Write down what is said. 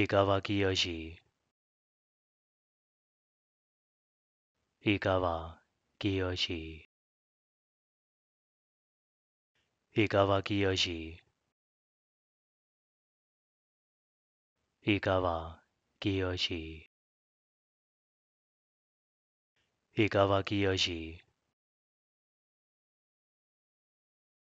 一千万，千亿，一千万，千亿，一千万，千亿，一千万，千亿。